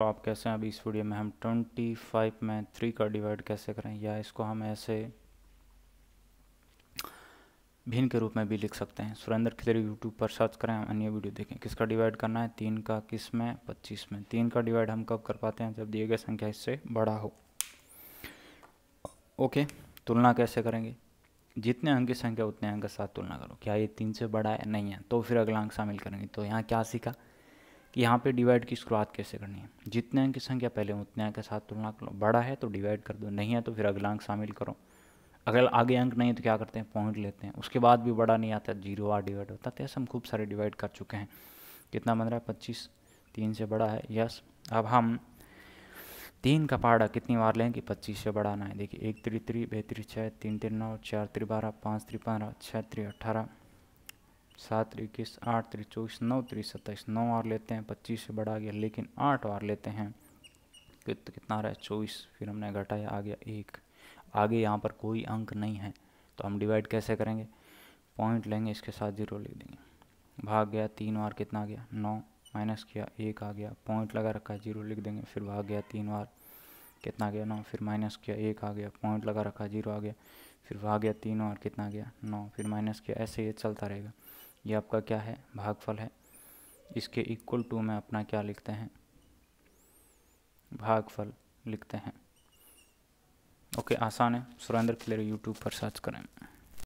तो आप कैसे हैं अभी इस वीडियो में हम 25 में 3 का डिवाइड कैसे करें या इसको हम ऐसे भिन्न के रूप में भी लिख सकते हैं सुरेंद्र खिदरी यूट्यूब पर सर्च करें हम अन्य वीडियो देखें किसका डिवाइड करना है तीन का किस में पच्चीस में तीन का डिवाइड हम कब कर पाते हैं जब दिए गए संख्या इससे बड़ा हो ओके तुलना कैसे करेंगे जितने अंक की संख्या उतने अंक के साथ तुलना करो क्या ये तीन से बड़ा है नहीं है तो फिर अगला अंक शामिल करेंगे तो यहाँ क्या सीखा कि यहाँ पे डिवाइड की शुरुआत कैसे करनी है जितने अंक की संख्या पहले उतने अंक के साथ तुलना करो बड़ा है तो डिवाइड कर दो नहीं है तो फिर अगला अंक शामिल करो अगर आगे अंक नहीं तो क्या करते हैं पॉइंट लेते हैं उसके बाद भी बड़ा नहीं आता जीरो आर डिवाइड होता तो हम खूब सारे डिवाइड कर चुके हैं कितना बन रहा है पच्चीस तीन से बड़ा है यस अब हम तीन का पहाड़ा कितनी बार लें कि पच्चीस से ना है देखिए एक त्री त्री बेहतरी छः तीन तिर नौ चार त्री बारह पाँच त्री पंद्रह छः त्री अट्ठारह सात त्री इक्कीस आठ त्री चौबीस नौ त्री सत्ताईस नौ और लेते हैं पच्चीस से बढ़ा गया लेकिन आठ और लेते हैं कित, कितना आ रहा है चौबीस फिर हमने घटाया आ गया एक आगे यहाँ पर कोई अंक नहीं है तो हम डिवाइड कैसे करेंगे पॉइंट लेंगे इसके साथ जीरो ले देंगे भाग गया तीन बार कितना गया नौ माइनस किया एक आ गया पॉइंट लगा रखा है जीरो लिख देंगे फिर भाग गया तीन बार कितना गया नौ फिर माइनस किया एक आ गया पॉइंट लगा रखा जीरो आ गया फिर भाग गया तीन बार कितना गया नौ फिर माइनस किया ऐसे ही चलता रहेगा ये आपका क्या है भागफल है इसके इक्वल टू में अपना क्या लिखते हैं भागफल लिखते हैं ओके आसान है सुरेंद्र क्लियर यूट्यूब पर सर्च करें